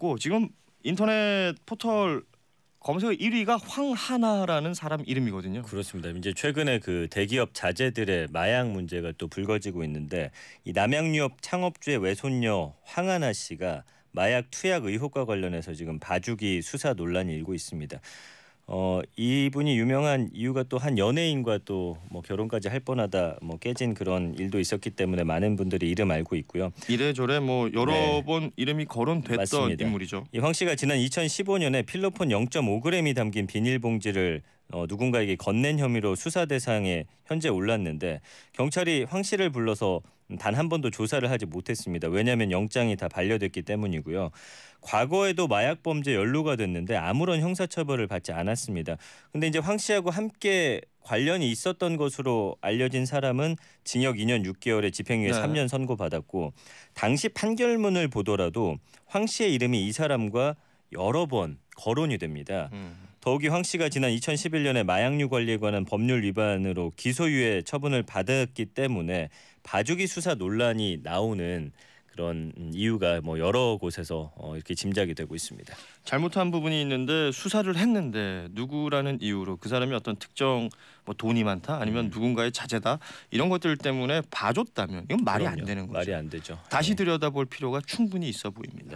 있고 지금 인터넷 포털 검색어 1위가 황하나라는 사람 이름이거든요. 그렇습니다. 이제 최근에 그 대기업 자제들의 마약 문제가 또 불거지고 있는데 이 남양유업 창업주의 외손녀 황하나 씨가 마약 투약 의혹과 관련해서 지금 봐주기 수사 논란이 일고 있습니다. 어 이분이 유명한 이유가 또 한 연예인과 또뭐 결혼까지 할 뻔하다 뭐 깨진 그런 일도 있었기 때문에 많은 분들이 이름 알고 있고요. 이래저래 뭐 여러 네. 번 이름이 거론됐던 맞습니다. 인물이죠. 이황 씨가 지난 2015년에 필로폰 0.5g이 담긴 비닐봉지를 어, 누군가에게 건넨 혐의로 수사 대상에 현재 올랐는데 경찰이 황 씨를 불러서 단 한 번도 조사를 하지 못했습니다. 왜냐하면 영장이 다 반려됐기 때문이고요. 과거에도 마약 범죄 연루가 됐는데 아무런 형사처벌을 받지 않았습니다. 근데 이제 황 씨하고 함께 관련이 있었던 것으로 알려진 사람은 징역 2년 6개월에 집행유예 네. 3년 선고받았고 당시 판결문을 보더라도 황 씨의 이름이 이 사람과 여러 번 거론이 됩니다. 음. 더욱이 황 씨가 지난 2011년에 마약류 관리에 관한 법률 위반으로 기소유예 처분을 받았기 때문에 봐주기 수사 논란이 나오는 그런 이유가 뭐 여러 곳에서 어 이렇게 짐작이 되고 있습니다. 잘못한 부분이 있는데 수사를 했는데 누구라는 이유로 그 사람이 어떤 특정 뭐 돈이 많다 아니면 음. 누군가의 자제다 이런 것들 때문에 봐줬다면 이건 말이 그럼요. 안 되는 거죠. 말이 안 되죠. 다시 네. 들여다볼 필요가 충분히 있어 보입니다.